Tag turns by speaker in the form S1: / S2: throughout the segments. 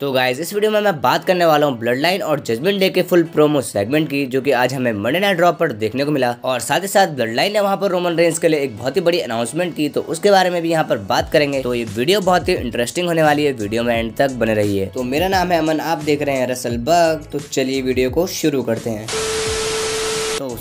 S1: तो गाइज इस वीडियो में मैं बात करने वाला हूँ ब्लड लाइन और जजमेंट डे के फुल प्रोमो सेगमेंट की जो कि आज हमें मंडे नाइट ड्रॉप पर देखने को मिला और साथ ही साथ ब्लड लाइन ने वहाँ पर रोमन रेंज के लिए एक बहुत ही बड़ी अनाउंसमेंट की तो उसके बारे में भी यहाँ पर बात करेंगे तो ये वीडियो बहुत ही इंटरेस्टिंग होने वाली है वीडियो में एंड तक बने रही है तो मेरा नाम है अमन आप देख रहे हैं रसल बग तो चलिए वीडियो को शुरू करते हैं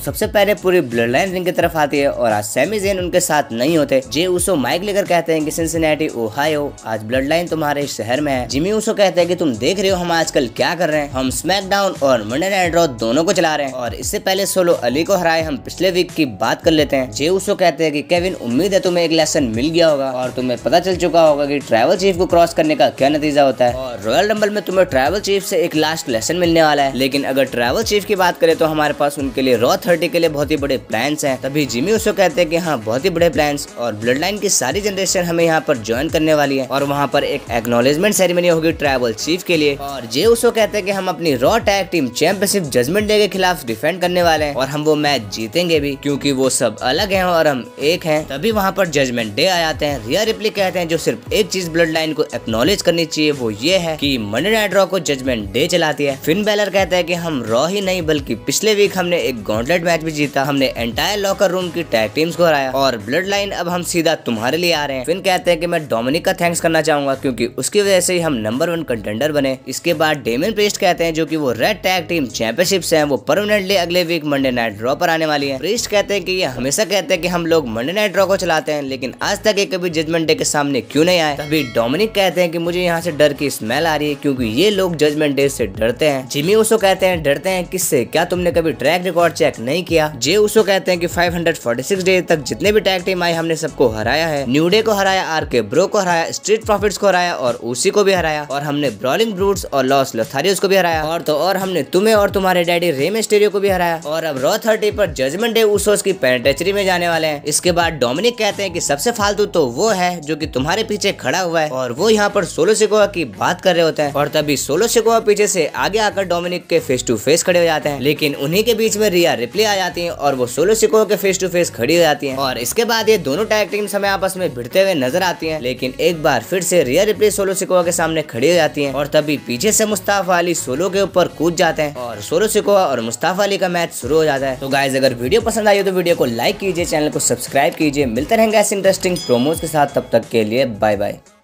S1: सबसे पहले पूरी ब्लड लाइन रिंग की तरफ आती है और आज सेमी जेन उनके साथ नहीं होते जे उसो माइक लेकर कहते हैं कि सिंसिनेटी ओहायो आज ब्लड लाइन तुम्हारे शहर में है जिमी उसो कहते हैं कि तुम देख रहे हो हम आजकल क्या कर रहे हैं हम स्मैकडाउन और मंडे नाइट रॉ दोनों को चला रहे हैं और इससे पहले सोलो अली को हराए हम पिछले वीक की बात कर लेते हैं जे उसो कहते हैं की केविन उम्मीद है तुम्हें एक लेसन मिल गया होगा और तुम्हें पता चल चुका होगा की ट्रैवल चीफ को क्रॉस करने का क्या नतीजा होता है और रॉयल रंबल में तुम्हें ट्रैवल चीफ से एक लास्ट लेसन मिलने वाला है लेकिन अगर ट्रैवल चीफ की बात करें तो हमारे पास उनके लिए रॉ थर्टी के लिए बहुत ही बड़े प्लान है तभी जिमी उसको कहते हैं की हाँ बहुत ही बड़े प्लान और ब्लड लाइन की सारी जनरेशन हमें यहाँ पर ज्वाइन करने वाली है और वहाँ पर एक एक्नोलेजमेंट सेरेमनी होगी ट्राइबल चीफ के लिए और जे उसको कहते हैं की हम अपनी Raw tag team championship judgment day के खिलाफ डिफेंड करने वाले हैं और हम वो मैच जीतेंगे भी क्योंकि वो सब अलग हैं और हम एक हैं तभी वहाँ पर जजमेंट डे आ जाते हैं रिया रिप्ली कहते हैं जो सिर्फ एक चीज ब्लड लाइन को एक्नोलेज करनी चाहिए वो ये है की मंडे नाइट रॉ को जजमेंट डे चलाती है फिन बैलर कहते हैं की हम रॉ ही नहीं बल्कि पिछले वीक हमने एक गॉन्टलेट हेड मैच भी जीता हमने एंटायर लॉकर रूम की टैग टीम्स को हराया और ब्लड लाइन अब हम सीधा तुम्हारे लिए आ रहे हैं फिर कहते हैं कि मैं डोमिनिक का थैंक्स करना चाहूंगा क्योंकि उसकी वजह से ही हम नंबर वन कंटेंडर बने इसके बाद डेमिन प्रिस्ट कहते हैं जो की वो रेड टैग टीम चैंपियनशिप है वो परमानेंटली अगले वीक मंडे नाइट ड्रॉ पर आने वाली है प्रिस्ट कहते हैं की ये हमेशा कहते हैं की हम लोग मंडे नाइट ड्रॉ को चलाते हैं लेकिन आज तक ये कभी जजमेंट डे के सामने क्यूँ नहीं आए तभी डोमिनिक कहते हैं की मुझे यहाँ से डर की स्मेल आ रही है क्योंकि ये लोग जजमेंट डे से डरते हैं जिमी उसको कहते हैं डरते हैं किससे क्या तुमने कभी ट्रैक रिकॉर्ड चेक नहीं किया जे उसको कहते हैं कि 546 डेज तक जितने भी टैग टीम आए हमने सबको हराया है न्यूडे को हराया आर के ब्रो को हराया स्ट्रीट प्रॉफिट को हराया और उसी को भी हराया और हमने ब्रॉलिंग ब्रूट्स और लॉस लथारियस को भी हराया और तो और हमने तुम्हें और तुम्हारे डैडी रेम स्टेरियो को भी हराया और अब रॉ थर्टी पर जजमेंट डे उस की पेनेटेचरी में जाने वाले हैं इसके बाद डोमिनिक कहते हैं कि सबसे फालतू तो वो है जो की तुम्हारे पीछे खड़ा हुआ है और वो यहाँ पर सोलो सिकोवा की बात कर रहे होते हैं और तभी सोलो सिकोवा पीछे से आगे आकर डोमिनिक के फेस टू फेस खड़े हो जाते हैं लेकिन उन्हीं के बीच में रिया रिप्ले स्प्लिट आ जाती है और वो सोलो सिको के फेस टू फेस खड़ी हो जाती है और इसके बाद ये दोनों टैग टीम समय आपस में भिड़ते हुए नजर आती है लेकिन एक बार फिर से रियर रिप्ले सोलो सिकोवा के सामने खड़ी हो जाती है और तभी पीछे से मुस्ताफा अली सोलो के ऊपर कूद जाते हैं और सोलो सिको और मुस्ताफा अली का मैच शुरू हो जाता है तो गाइज अगर वीडियो पसंद आई हो तो वीडियो को लाइक कीजिए चैनल को सब्सक्राइब कीजिए मिलते रहेंगे ऐसे इंटरेस्टिंग प्रोमोज के साथ तब तक के लिए बाय बाय